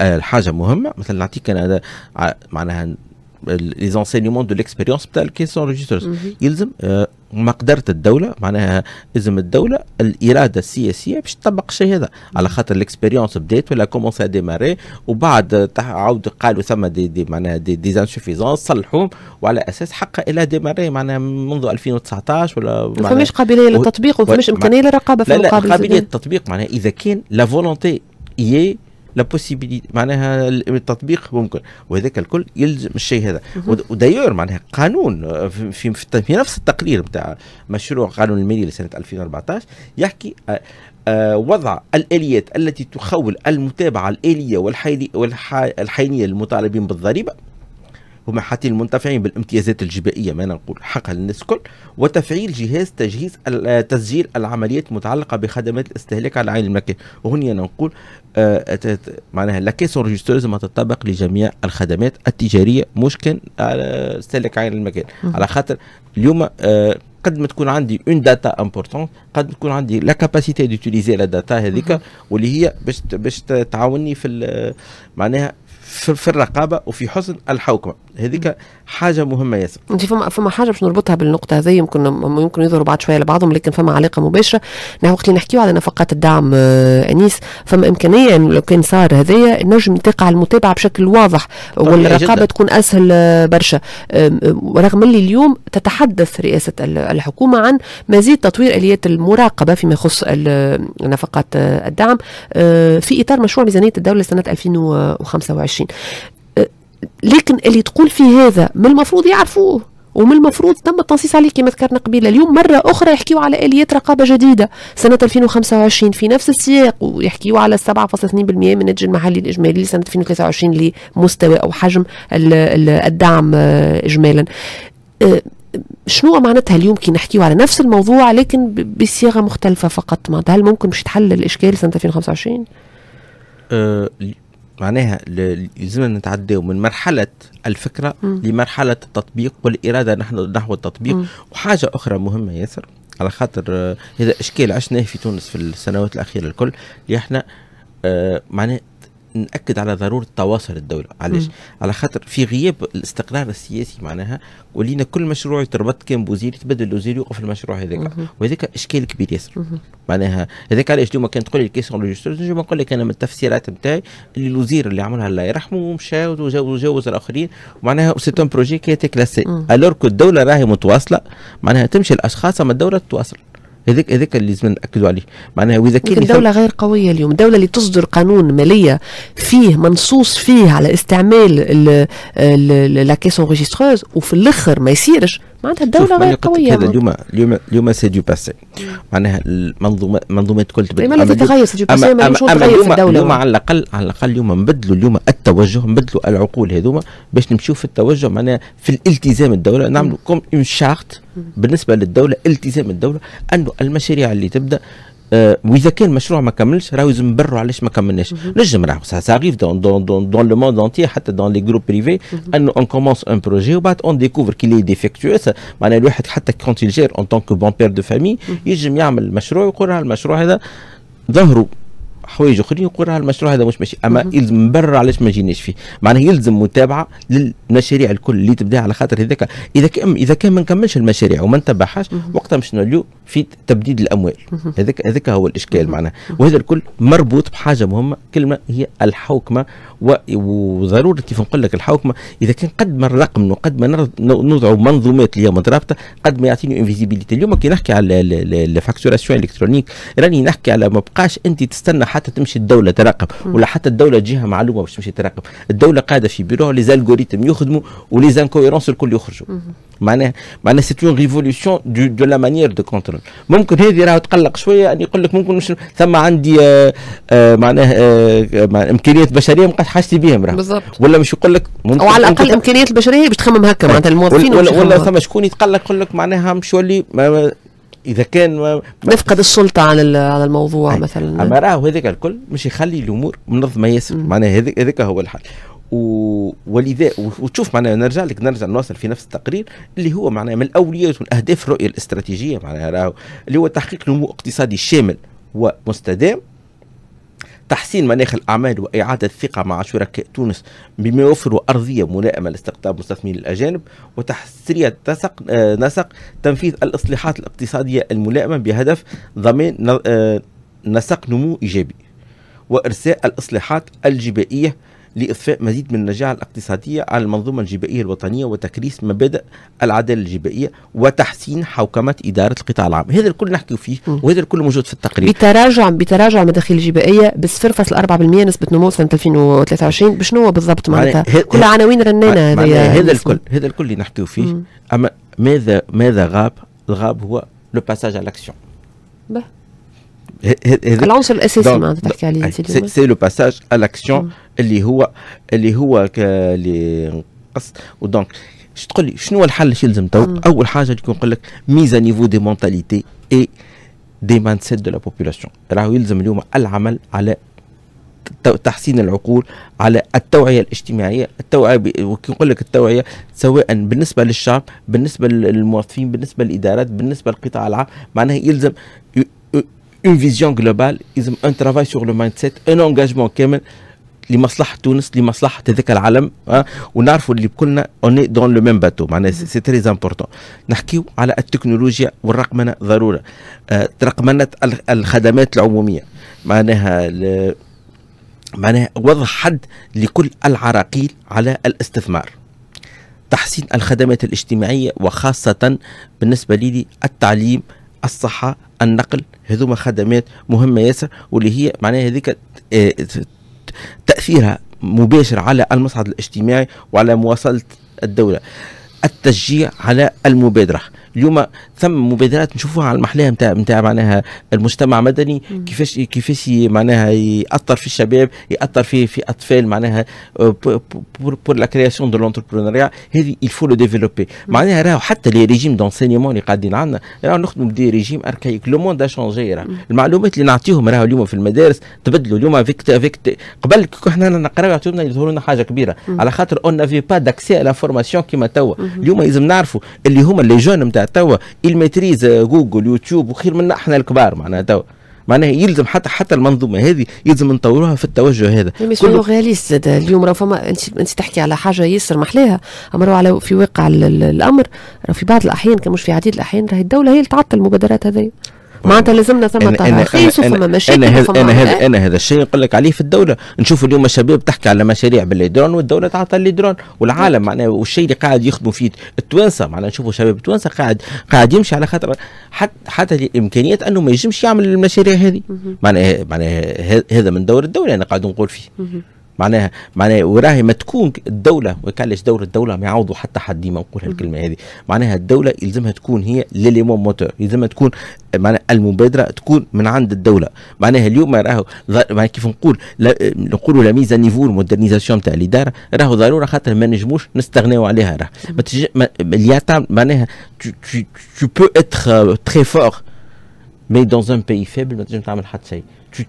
الحاجه مهمه مثلا نعطيك انا معناها لي زونسينيومون دو ليكسبيريونس بتاع الكيسون انرجسترز يلزم آه، مقدره الدوله معناها لازم الدوله الاراده السياسيه باش تطبق الشيء هذا على خاطر الاكسبيريونس بدات ولا كومونسي ديماري وبعد عاود قالوا ثم دي, دي معناها دي ديزانسوفيزونس صلحوهم وعلى اساس حق الى ديماري معناها منذ 2019 ولا ما فماش قابليه للتطبيق وما فماش امكانيه للرقابه في المقابل لا لا قابليه للتطبيق معناها اذا كان لا فولونتي يي لابوسيبيليتي معناها التطبيق ممكن وهذاك الكل يلزم الشيء هذا ودايور معناها قانون في, في, في نفس التقرير نتاع مشروع قانون المالي لسنه 2014 يحكي آه، آه، وضع الاليات التي تخول المتابعه الاليه والحينيه للمطالبين بالضريبه هما حتى المنتفعين بالامتيازات الجبائيه ما نقول حقها للناس الكل وتفعيل جهاز تجهيز تسجيل العمليات المتعلقه بخدمات الاستهلاك على عين المكان وهنا نقول آه، معناها لاكيس اورجستوريز ما تطبق لجميع الخدمات التجاريه مش كان على استهلاك عين المكان على خاطر اليوم آه، قد ما تكون عندي اون داتا امبورتون قد تكون عندي لا كاباسيتي ديتيليزي لا داتا هذيك واللي هي باش باش تعاوني في معناها في الرقابه وفي حسن الحوكمه هذيك حاجه مهمه ياسر انت فما فما حاجه باش نربطها بالنقطه هذه يمكن يمكن يظهروا بعد شويه لبعضهم لكن فما علاقه مباشره نحن وقت اللي نحكيو على نفقات الدعم آه، انيس فما امكانيه يعني لو كان صار هذايا نجم تقع المتابعه بشكل واضح والرقابه تكون اسهل آه، برشا رغم اللي اليوم تتحدث رئاسه الحكومه عن مزيد تطوير اليات المراقبه فيما يخص نفقات آه، الدعم في اطار مشروع ميزانيه الدوله لسنه 2025 لكن اللي تقول في هذا من المفروض يعرفوه ومن المفروض تم التنصيص عليه كما ذكرنا قبيله اليوم مره اخرى يحكيوا على اليات رقابه جديده سنه 2025 في نفس السياق ويحكيوا على 7.2% من الناتج المحلي الاجمالي لسنه 2023 لمستوى او حجم الدعم آه، اجمالا آه، شنو معناتها اليوم كي نحكيو على نفس الموضوع لكن بصيغه مختلفه فقط معناتها هل ممكن مش تحل الاشكال سنه 2025 أه معناها لازم نتعداو من مرحله الفكره م. لمرحله التطبيق والاراده نحن نحو التطبيق م. وحاجه اخرى مهمه ياسر على خاطر آه، هذا اشكال عشناه في تونس في السنوات الاخيره الكل اللي احنا آه معناه ناكد على ضروره تواصل الدوله علاش على خاطر في غياب الاستقرار السياسي معناها ولينا كل مشروع يتربط كان بوزير يتبدل الوزير يوقف المشروع هذاك وهذاك اشكال كبير ياسر معناها هذاك علاش اليوم كان تقول لي الكيسون لوجيستور نجم نقول لك انا من التفسيرات نتاعي اللي الوزير اللي عملها الله يرحمه ومشى وجوز الاخرين معناها سيتون بروجي كي كلاسي الور كو الدوله راهي متواصله معناها تمشي الاشخاص اما الدوله تتواصل هذاك هذاك اللي لازم ناكدوا عليه معناها واذا ويذكرني دوله غير قويه اليوم دوله اللي تصدر قانون ماليه فيه منصوص فيه على استعمال لا كيس وفي الاخر ما يصيرش معناتها الدوله غير قويه هذا اليوم اليوم اليوم سي دو باسي معناها المنظومه منظومه الكل تبدل ما في سي دو باسي ما تغير في الدوله اليوم على الاقل على الاقل اليوم نبدلوا اليوم التوجه نبدلوا العقول هذوما باش نمشيو في التوجه معناها في الالتزام الدوله نعملوا كوم اون شارت بالنسبه للدوله التزام الدوله انه المشاريع اللي تبدا آه واذا كان مشروع ما كملش راهو لازم نبروا علاش ما كملناش نجم راهو سا غيف دون دون دون, دون لو موند انتي حتى دون لي جروب بريفي انه اون كومونس ان بروجي وبعد اون ديكوفر كي لي ديفيكتوس معناها الواحد حتى كونت يجير اون تونك بون بير دو فامي يجم يعمل مشروع ويقول راه المشروع هذا ظهروا حوايج اخرين يقول راه المشروع هذا مش ماشي اما مم. يلزم برا علاش ما جيناش فيه معناها يلزم متابعه للمشاريع الكل اللي تبدا على خاطر هذاك اذا كان اذا كان ما نكملش المشاريع وما نتبعهاش وقتها مش نوليو في تبديد الاموال هذاك هذاك هو الاشكال معناها وهذا الكل مربوط بحاجه مهمه كلمه هي الحوكمه وضروره كيف نقول لك الحوكمه اذا كان قد ما الرقم وقد ما نوضع منظومات اللي هي مترابطه قد ما يعطيني انفيزيبيليتي اليوم كي نحكي على الفاكتوراسيون الكترونيك راني نحكي على ما بقاش انت تستنى حتى حتى تمشي الدوله تراقب ولا حتى الدوله جهه معلومه باش تمشي تراقب الدوله قاعده في بيروها لي زالغوريتم يخدموا ولي زانكويرونس الكل يخرجوا معناها معناها سي اون ريفوليوشن دو, دو لا مانيير دو كونترول ممكن هذه راه تقلق شويه ان يقول لك ممكن مش ثم عندي آه، آه، معناها آه، امكانيات بشريه ما حاجتي بهم راه ولا مش يقول لك ممكن او على الاقل امكانيات البشريه باش تخمم هكا معناتها الموظفين ولا, ولا, ولا ثم شكون يتقلق يقول لك معناها مش يولي اذا كان ما نفقد السلطه على على الموضوع أي. مثلا اما راهو هذاك الكل مش يخلي الامور منظمه ياسر معناها هذاك هذاك هو الحل و... ولذا وتشوف معناها نرجع لك نرجع نواصل في نفس التقرير اللي هو معناها من الاولويات والاهداف الرؤيه الاستراتيجيه معناها راهو اللي هو تحقيق نمو اقتصادي شامل ومستدام تحسين مناخ الأعمال وإعادة الثقة مع شركاء تونس بما يوفر أرضية ملائمة لاستقطاب مستثمرين الأجانب تسق آه، نسق تنفيذ الإصلاحات الاقتصادية الملائمة بهدف ضمان آه، نسق نمو إيجابي وإرساء الإصلاحات الجبائية لإضفاء مزيد من النجاعة الاقتصادية على المنظومة الجبائية الوطنية وتكريس مبادئ العدالة الجبائية وتحسين حوكمة إدارة القطاع العام هذا الكل نحكي فيه وهذا الكل موجود في التقرير بتراجع بتراجع المداخيل الجبائية ب 0.4% نسبة نمو سنة 2023 بشنو بالضبط معناتها كل عناوين رنانة هذا الكل هذا الكل اللي نحكي فيه مم. أما ماذا ماذا غاب الغاب هو لو باساج على لاكسيون العنصر الاساسي ما تحكي عليه سي لو باساج ا لاكسيون اللي هو اللي هو اللي نقص ودونك تقول لي شنو هو الحل اللي يلزم تو اول حاجه اللي نقول لك ميزا نيفو دي مونتاليتي اي دي مايند سيت دو لا بوبولاسيون راهو يلزم اليوم العمل على تحسين العقول على التوعيه الاجتماعيه التوعيه وكي نقول لك التوعيه سواء بالنسبه للشعب بالنسبه للموظفين بالنسبه للادارات بالنسبه للقطاع العام معناها يلزم une vision globale يلزم ان ترافاي سور لو مايند سيت ان انجاجمون كامل لمصلحه تونس لمصلحه هذاك العالم ونعرفوا اللي كلنا اوني دون لو ميم باتو معناها سي تري امبورتون نحكيو على التكنولوجيا والرقمنه ضروره أه رقمنه الخدمات العموميه معناها معناها وضع حد لكل العراقيل على الاستثمار تحسين الخدمات الاجتماعية وخاصة بالنسبة لي التعليم الصحه النقل هذوما خدمات مهمه ياسر واللي هي معناها هذيك آه، تاثيرها مباشر على المصعد الاجتماعي وعلى مواصله الدوله التشجيع على المبادره اليوم ثم مبادرات نشوفوها على المحليه نتاع نتاع معناها المجتمع المدني كيفاش كيفاش معناها ياثر في الشباب ياثر في في اطفال معناها بور لا كرياسيون دو لونتربرونيا هذه الفو لو ديفلوبي معناها راهو حتى لي ريجيم دونسينيمون اللي قاعدين عندنا راهو نخدموا بدي ريجيم اركايك لو موند شونجي المعلومات اللي نعطيهم راهو اليوم في المدارس تبدلوا اليوم فيك فيك قبل كنا نقراو يعطيونا يظهروا لنا حاجه كبيره على خاطر اون نافي با داكسي لا فورماسيون كيما توا اليوم لازم نعرفوا اللي هما لي جون نتاع توا الماتريز آه، جوجل يوتيوب وخير منا احنا الكبار معناها توا معناها يلزم حتى حتى المنظومه هذه يلزم نطوروها في التوجه هذا مش كله غاليس زاد اليوم راه فما انت انت تحكي على حاجه ياسر محلاها اما على في واقع الامر راه في بعض الاحيان كان مش في عديد الاحيان راهي الدوله هي اللي تعطل المبادرات هذه معناتها لازمنا ثم تراخيص إيه وثم مشاكل انا هذا انا هذا انا هذا الشيء نقول لك عليه في الدوله نشوف اليوم الشباب تحكي على مشاريع بالادران والدوله تعطى الادران والعالم معناها والشيء اللي قاعد يخدموا فيه التوانسه معناها نشوفوا شباب التوانسه قاعد قاعد يمشي على خاطر حتى حتى الامكانيات انه ما يجمش يعمل المشاريع هذه معناها معناها هذا من دور الدوله انا قاعد نقول فيه معناها معناها وراهي ما تكون الدوله ما كانش دور الدوله ما يعوضوا حتى حد ديما نقول هالكلمه هذه معناها الدوله يلزمها تكون هي ليليمون موتور يلزمها تكون معناها المبادره تكون من عند الدوله معناها اليوم راهو كيف نقول نقولوا لا ميزا نيفو المودرنيزاسيون تاع الاداره راهو ضروره خاطر ما نجموش نستغناو عليها راه ما معناها tu peux être euh, très fort mais dans un pays faible ما تنجم تعمل حتى شيء tu,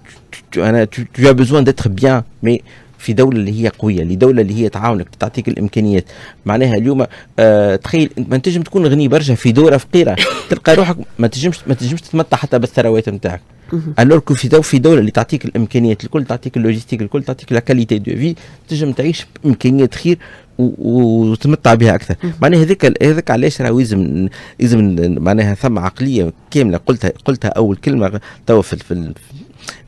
tu, tu, tu as besoin d'être bien mais في دوله اللي هي قويه لدوله اللي هي تعاونك تعطيك الامكانيات معناها اليوم آه تخيل ما تنجم تكون غني برشا في دوله فقيره تلقى روحك ما تنجمش ما تنجمش تتمتع حتى بالثروات نتاعك الور في دو في دوله اللي تعطيك الامكانيات الكل تعطيك اللوجيستيك الكل تعطيك لا كاليتي دو في تنجم تعيش بامكانيات خير وتمتع بها اكثر معناها هذاك هذاك علاش راه لازم لازم معناها ثم عقليه كامله قلتها قلتها اول كلمه توا في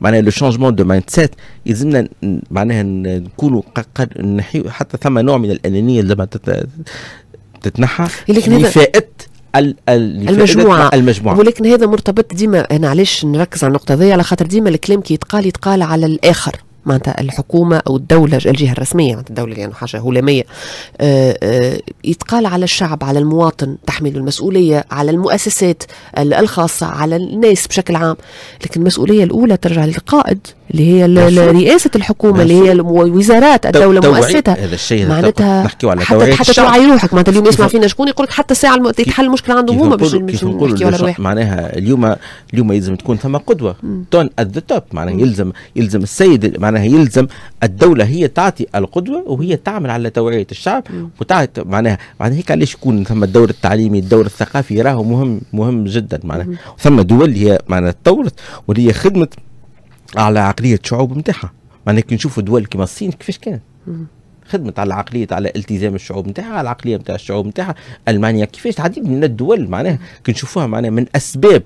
معناها لو شونجمون دو مايند سيت يلزمنا معناها نكونوا قد نحيو حتى ثم نوع من الانانيه لما تتنحى لفائده المجموعة المجموعة ولكن هذا مرتبط ديما أنا علاش نركز على النقطة ذي على خاطر ديما الكلام كي يتقال يتقال على الآخر معناتها الحكومه او الدوله الجهه الرسميه معناتها الدوله يعني حاجه هلاميه آه، آه، يتقال على الشعب على المواطن تحمل المسؤوليه على المؤسسات الخاصه على الناس بشكل عام لكن المسؤوليه الاولى ترجع للقائد اللي هي رئاسه الحكومه اللي هي وزارات الدوله مؤسستها هذا الشيء معناتها نحكيو على حتى حتى توعي روحك معناتها اليوم يسمع فينا شكون يقول لك حتى الساعه الم... تتحل المشكله عندهم هما باش نحكيو على معناها اليوم اليوم يلزم تكون ثم قدوه تون ات ذا توب معناها يلزم يلزم السيد معناها يلزم الدوله هي تعطي القدوه وهي تعمل على توعيه الشعب وتعطي معناها معناها هيك علاش يكون ثم الدور التعليمي الدور الثقافي راهو مهم مهم جدا معناها ثم دول هي معناها تطورت واللي هي خدمت على عقليه الشعوب نتاعها معناها كي نشوفوا دول كيما الصين كيفاش كانت خدمت على عقليه على التزام الشعوب نتاعها على العقليه نتاع الشعوب نتاعها المانيا كيفاش العديد من الدول معناها كي نشوفوها معناها من اسباب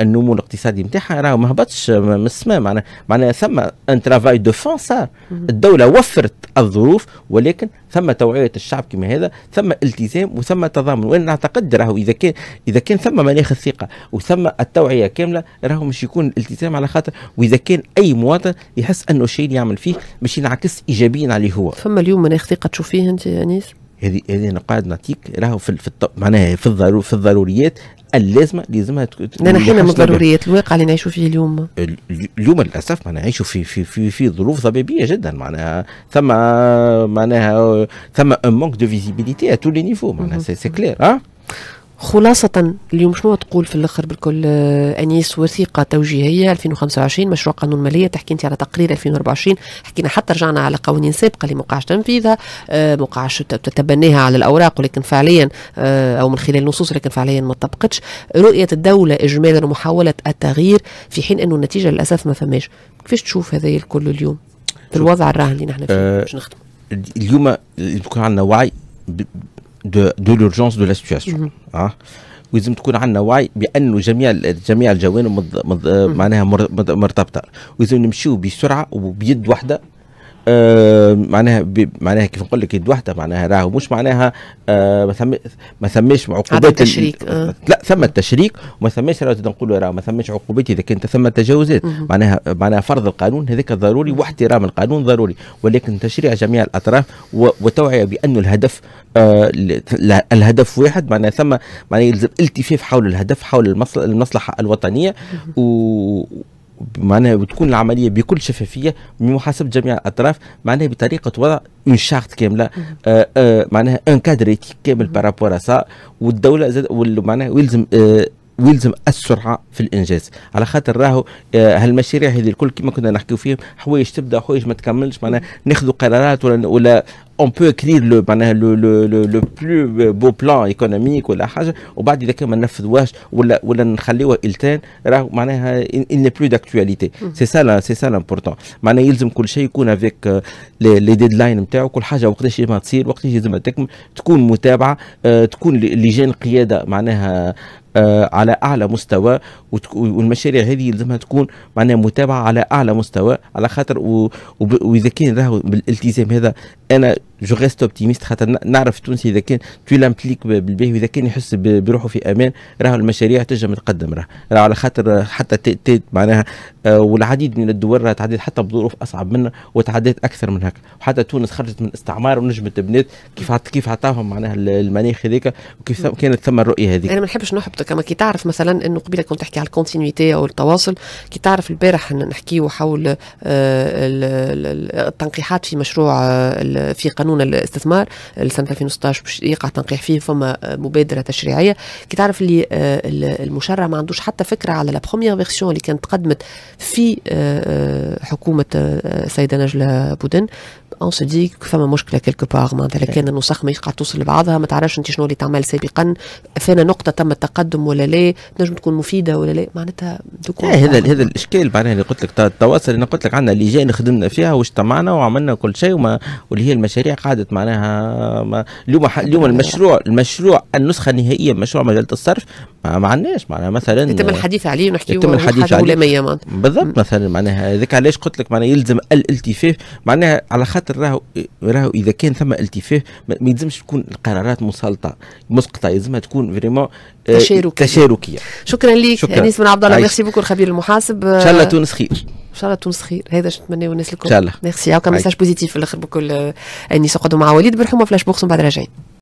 النمو الاقتصادي نتاعها راه ما هبطش من السماء معناها معناها ثم ان ترافاي دو فون صار الدوله وفرت الظروف ولكن ثم توعيه الشعب كما هذا ثم التزام وثم تضامن وانا نعتقد راهو اذا كان اذا كان ثم من ياخذ ثقه وثم التوعيه كامله راهو مش يكون الالتزام على خاطر واذا كان اي مواطن يحس انه الشيء اللي يعمل فيه مش ينعكس ايجابيا عليه هو ثم اليوم مناخ ثقه تشوف فيه انت انيس هذه هذه نقاط نعطيك راهو في في معناها في الضروري في الضروريات اللازمه لازمها نحن من الضروريات الواقع اللي نعيشوا فيه اليوم اليوم للاسف معناها نعيشوا في في في في ظروف ضبابيه جدا معناها ثم معناها ثم ان مونك دو فيزيبيليتي ا تو لي نيفو معناها سي كلير اه خلاصة اليوم شنو تقول في الاخر بالكل آه، انيس وثيقه توجيهيه 2025 مشروع قانون ماليه تحكي انت على تقرير 2024 حكينا حتى رجعنا على قوانين سابقه اللي ما تنفيذها آه، ما وقعش تتبناها على الاوراق ولكن فعليا آه، او من خلال النصوص لكن فعليا ما طبقتش رؤيه الدوله اجمالا ومحاوله التغيير في حين انه النتيجه للاسف ما فماش كيفاش تشوف هذا الكل اليوم في الوضع الراهن اللي نحن فيه باش نخدم اليوم يكون عندنا وعي دو دو لورجونس دو لا سيتوياسيون اه ولازم تكون عندنا وعي بانه جميع جميع الجوانب معناها مرتبطه ولازم نمشيو بسرعه وبيد واحده آه، معناها معناها كيف نقول لك يد واحده معناها راهو مش معناها آه ما ثم ما ثماش عقوبات آه. لا ثم التشريك وما ثماش نقولوا راه ما ثماش عقوبات اذا كانت ثم تجاوزات معناها معناها فرض القانون هذاك ضروري واحترام القانون ضروري ولكن تشريع جميع الاطراف وتوعيه بانه الهدف آه الهدف واحد معناها ثم معناها يلزم التفاف حول الهدف حول المصلحه الوطنيه و معناها بتكون العمليه بكل شفافيه بمحاسبه جميع الاطراف معناها بطريقه وضع اون شارت كامله آآ آآ آه، آه، معناها ان كادر كامل بارابور سا والدوله زاد معناها آه ويلزم السرعه في الانجاز على خاطر راهو آه، هالمشاريع هذه الكل كما كنا نحكيو فيهم حوايج تبدا حوايج ما تكملش معناها ناخذوا قرارات ولا ولا اون بو كرير لو معناها لو لو لو, لو بلو بو بلان ايكونوميك ولا حاجه وبعد اذا كان ما نفذوهاش ولا ولا نخليوها التان راهو معناها ان ني بلو داكتواليتي سي سا سي سا لامبورتون معناها يلزم كل شيء يكون افيك لي ديدلاين نتاعو كل حاجه وقتاش ما تصير وقتاش لازم تكمل تكون متابعه آه، تكون لجان قياده معناها آه، على اعلى مستوى والمشاريع هذه لازمها تكون معناها متابعه على اعلى مستوى على خاطر واذا كان راهو بالالتزام هذا انا جو ريست اوبتيميست خاطر نعرف التونسي اذا كان تو لامبليك بالباهي واذا كان يحس بروحه في امان راهو المشاريع تنجم تقدم راه على خاطر حتى تات معناها آه، والعديد من الدول راه تعديت حتى بظروف اصعب منها وتعديت اكثر من هكا وحتى تونس خرجت من استعمار ونجمت بنات كيف كيف عطاهم معناها المناخ هذاك وكيف كانت ثم الرؤيه هذيك انا ما نحبش نحبط كما كي تعرف مثلا انه قبيله كنت تحكي على الكونتينيتي او التواصل كي تعرف البارح نحكيو حول آه، التنقيحات في مشروع آه، في قانون الاستثمار لسنه 2016 باش يقع تنقيح فيه فما آه، مبادره تشريعيه كي تعرف اللي المشرع ما عندوش حتى فكره على لا بروميير فيرسيون اللي كانت تقدمت في حكومه السيده نجله بودن اون سو دي فما مشكله كيلكو بار معناتها إيه. كان النسخ ما يقع توصل لبعضها ما تعرفش انت شنو اللي تعمل سابقا فين نقطه تم التقدم ولا لا تنجم تكون مفيده ولا لا معناتها إيه، هذا هذا الاشكال معناها اللي قلت لك التواصل انا قلت لك عندنا لجان خدمنا فيها واجتمعنا وعملنا كل شيء وما واللي هي المشاريع قعدت معناها اليوم اليوم المشروع المشروع النسخه النهائيه من مشروع مجله الصرف ما عندناش معناها مثلا يتم الحديث عليه ونحكي يتم الحديث عليه بالضبط مثلا معناها هذاك علاش قلت لك معناها يلزم الالتفاف معناها على خاطر راهو راهو اذا كان ثم التفاف ما يلزمش تكون القرارات مسلطه مسقطه يلزمها تكون فريمون آه، تشاركيه تشاركيه شكرا لك انيس بن عبد الله ميرسي بوكو الخبير المحاسب ان شاء الله تونس خير ان شاء الله تونس خير هذا شنو نتمناه الناس الكل ان شاء الله ميرسي هاكا ميساج بوزيتيف في الاخر بكل آه، انيس نقعدوا مع وليد برحومه فلاش بوكس ومن بعد راجعين